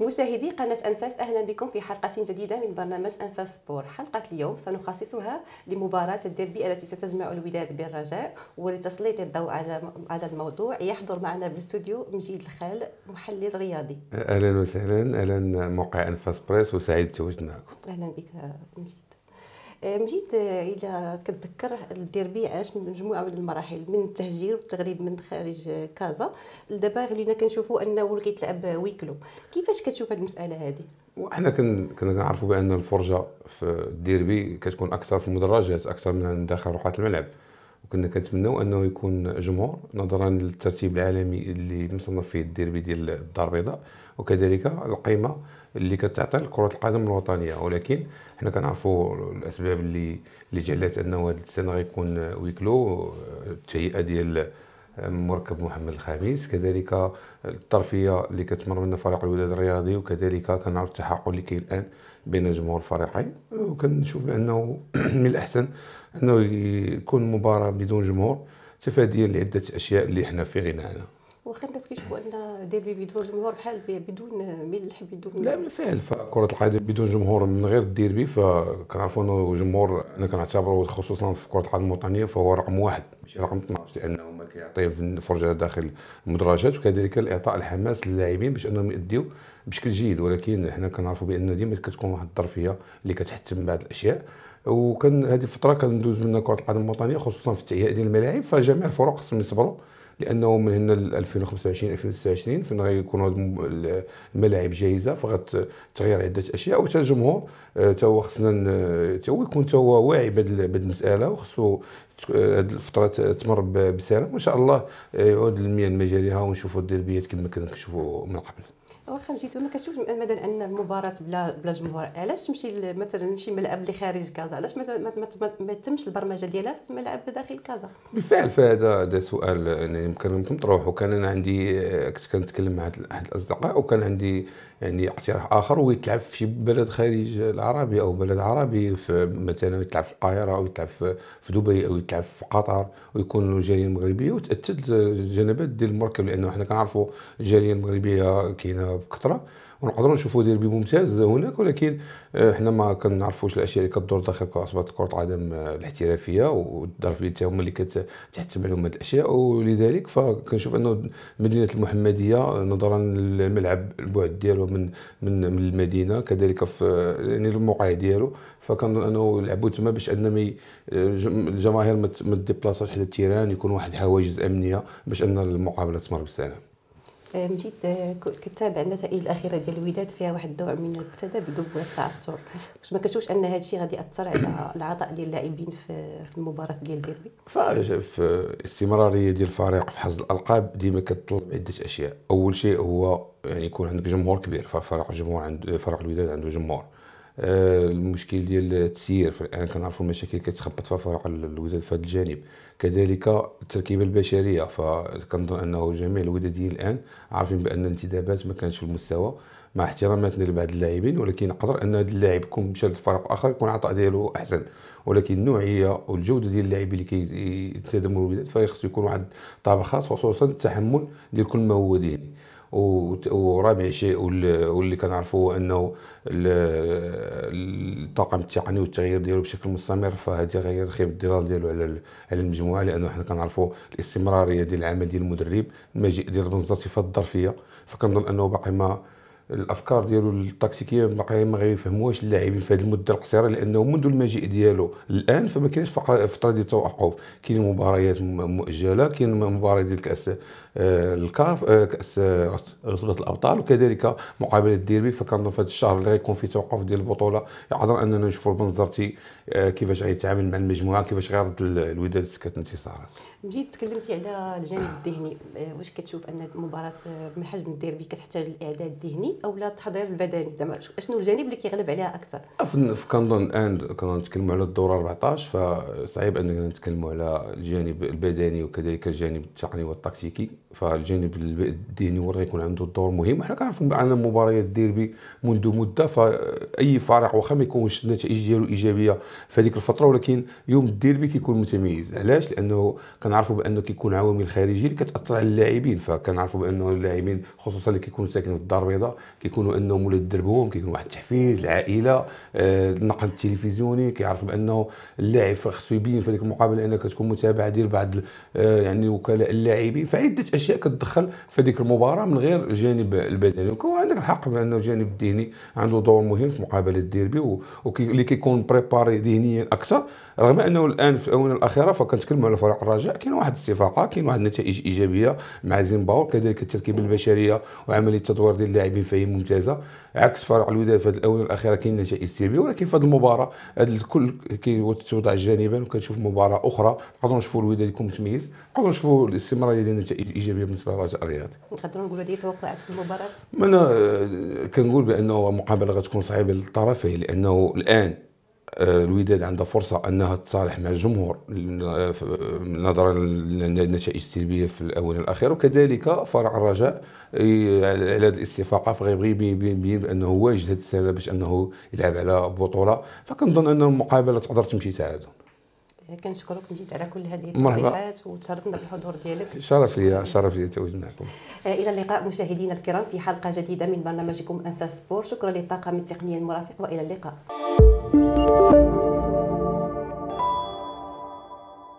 مشاهدي قناة أنفاس أهلا بكم في حلقة جديدة من برنامج أنفاس سبور حلقة اليوم سنخصصها لمباراة الديربي التي ستجمع الوداد بالرجاء ولتسليط الضوء على الموضوع يحضر معنا بالاستوديو مجيد الخال محلل رياضي أهلا وسهلا أهلا موقع أنفاس بريس وسعيد بتواجد معكم أهلا بك مجيد آه، مجيد آه، الى كتذكر الديربي عاش مجموعه من المراحل من التهجير والتغريب من خارج كازا لدابا ولينا كنشوفوا انه كيتلعب ويكلو كيفاش كتشوف هذه المساله هذه وحنا كنا كنعرفوا بان الفرجه في الديربي كتكون اكثر في المدرجات اكثر من داخل روحات الملعب وكنا كنتمناو انه يكون جمهور نظرا للترتيب العالمي اللي مصنف فيه الديربي ديال الدار البيضاء وكذلك القيمه اللي كتعطي لكره القدم الوطنيه ولكن حنا كنعرفوا الاسباب اللي اللي جعلت انه هذا السنه غيكون ويكلو التهيئه ديال مركب محمد الخامس كذلك الترفيه اللي كتمر منها فريق الوداد الرياضي وكذلك كنعرف التحقق اللي كاين الان بين جمهور الفريقين وكنشوف بانه من الاحسن انه يكون مباراه بدون جمهور تفاديا لعده اشياء اللي احنا في غنى عنها واخا ما كيشوفوا ان ديربي بدون جمهور بحال بدون ملح بدون لا بالفعل فكره القدم بدون جمهور من غير الديربي فكنعرفوا انه الجمهور انا كنعتبره خصوصا في كره القدم الوطنيه فهو رقم واحد ماشي رقم 12 لانه ما كيعطيهم الفرجه داخل المدرجات وكذلك اعطاء الحماس للاعبين باش انهم يؤديوا بشكل جيد ولكن حنا كنعرفوا بان ديما كتكون واحد الظرفيه اللي كتحتم بعض الاشياء وكان هذه الفتره كندوز منها كره القدم الوطنيه خصوصا في التهيئه ديال الملاعب فجميع الفرق خصهم يصبروا لانه من هنا 2025 2026 فين غيكونوا هاد الملاعب جاهزه تغير عده اشياء وحتى الجمهور آه، تا هو خصنا تا هو يكون تا هو واعي بهاد المساله وخصو هاد الفتره تمر بسلام وان شاء الله آه، يعود المياه المجاريها ونشوفوا الديربيات كما كنشوفو كنشوفوا من قبل واخا مشيت ما كتشوفش مثلا ان المباراه بلا بلا جمهور علاش تمشي مثلا نمشي ملعب اللي خارج كازا علاش ما تمش البرمجه ديالها في ملعب داخل كازا بالفعل فهذا هذا سؤال يعني يمكن انتم تروحوا كان انا عندي آه، كنت كنتكلم مع احد الاصدقاء وكان عندي يعني اقتراح اخر هو يتلعب في بلد خارج العربي او بلد عربي مثلا يتلعب في القاهره او يتلعب في دبي او يتلعب في قطر ويكون الجاليه المغربيه وتاتد الجنبات ديال المركب لانه حنا كنعرفوا الجاليه المغربيه كاينه بكثره ونقدروا نشوفوا ديربي ممتاز هناك ولكن آه، حنا ما كنعرفوش الاشياء اللي كدور داخل عصبه كره القدم آه، الاحترافيه والدربيه حتى هما اللي كتحتم عليهم هذه الاشياء ولذلك فكنشوف انه مدينه المحمديه نظرا للملعب البعد ديالو من من من المدينه كذلك في يعني الموقع ديالو فكان انه لعبوا تما باش ان الجماهير ما تديبلاصاش حدا التيران يكون واحد الحواجز امنيه باش ان المقابله تمر بالسلام آه، مجيد آه، كتابع النتائج الاخيره ديال الوداد فيها واحد النوع من التذبذب والتعثر واش ما كتشوفش ان هذا الشيء غادي ياثر على العطاء ديال اللاعبين في المباراه ديال الديربي في استمرارية ديال الفريق في حظ الالقاب ديما كتطلب عده اشياء اول شيء هو يعني يكون عندك جمهور كبير فالفريق الجمهور عند فريق الوداد عنده جمهور آه، المشكل ديال التسيير انا كنعرفوا المشاكل كتخبط في فرع الوداد في هذا الجانب كذلك التركيبه البشريه فكنظن انه جميع الوداديين الان عارفين بان الانتدابات ما كانتش في المستوى مع احتراماتنا لبعض اللاعبين ولكن قدر ان هذا اللاعب يكون مشى لفريق اخر يكون عطاء ديالو احسن ولكن النوعيه والجوده ديال اللاعبين اللي كيتخدموا الوداد فخصو يكون واحد الطابع خاص خصوصا التحمل ديال كل ما هو ديالي ورابع شيء واللي كنعرفوا انه الطاقم التقني والتغيير ديالو بشكل مستمر فهذا غير خيب الظلال ديالو على على المجموعه لانه حنا كنعرفوا الاستمراريه ديال العمل ديال المدرب المجيء ديال بنزرتي في الظرفيه فكنظن انه باقي ما الافكار ديالو التكتيكيه ما غيفهموهاش اللاعبين في هذه المده القصيره لانه منذ المجيء ديالو الان فما كاينش فتره ديال التوقف كاين مباريات مؤجله كاين مباراه ديال كاس آه، الكاف آه، كاس بطوله آه، الابطال وكذلك مقابله الديربي فكنظن في هذا الشهر اللي غيكون فيه توقف ديال البطوله يقدر اننا نشوفوا البنزرتي كيفاش غيتعامل مع المجموعه كيفاش غيرد الوداد سكه الانتصارات جيت تكلمتي على الجانب الذهني واش كتشوف ان مباراه من الديربي كتحتاج الاعداد الذهني اولا التحضير البدني زعما شنو الجانب اللي كيغلب عليها اكثر في كنظن الان كنا نتكلموا على الدوره 14 فصعيب اننا نتكلموا على الجانب البدني وكذلك الجانب التقني والتكتيكي فالجانب الديني هو يكون عنده دور مهم وحنا كنعرفوا معنا مباريات الديربي منذ مده فاي فريق واخا ما يكونش النتائج ديالو ايجابيه في هذيك الفتره ولكن يوم الديربي كيكون متميز علاش لانه كنعرفوا بانه كيكون عوامل خارجيه اللي كتاثر على اللاعبين فكنعرفوا بانه اللاعبين خصوصا اللي كيكون ساكن في الدار البيضاء كيكونوا انهم ولاد دربهم كيكون واحد التحفيز العائله النقل آه، التلفزيوني كيعرف بانه اللاعب خصو يبين في هذيك المقابله انك تكون متابع ديال بعض آه، يعني وكلاء اللاعبين فعده اشياء كتدخل في هذيك المباراه من غير الجانب البدني وعندك الحق بانه الجانب الذهني عنده دور مهم في مقابله الديربي واللي كيكون بريباري ذهنيا اكثر رغم انه الان في الاونه الاخيره فكنتكلموا على فريق الرجاء كاين واحد الاستفاقه كاين واحد النتائج ايجابيه مع زيمباو كذلك التركيبه البشريه وعمليه تطوير ديال اللاعبين في فهي ممتازه عكس فرق الوداد في هذه الاونه الاخيره كاين نتائج سلبيه ولكن في هذه المباراه هذا الكل كيوضع جانبا وكنشوف مباراه اخرى نقدروا نشوفوا الوداد يكون متميز نقدروا نشوفوا الاستمراريه ديال النتائج الايجابيه بالنسبه للرجاء الرياضي نقدروا نقولوا هذه توقعات في المباراه انا آه، كنقول بانه مقابله غتكون صعيبه للطرفين لانه الان الوداد عندها فرصه انها تصالح مع الجمهور نظرا للنتائج السلبيه في الاونه الاخيره وكذلك فرع الرجاء على الاستفاقه فغيبغي يبين بانه واجد هذه السنه باش انه يلعب على بطوله فكنظن ان المقابله تقدر تمشي تعادل إيه، كنشكرك مجيد على كل هذه التوضيحات وتشرفنا بالحضور ديالك شرف لي شرف لي تواجد معكم إيه، الى اللقاء مشاهدينا الكرام في حلقه جديده من برنامجكم انفاس سبور شكرا للطاقم التقني المرافق والى اللقاء you.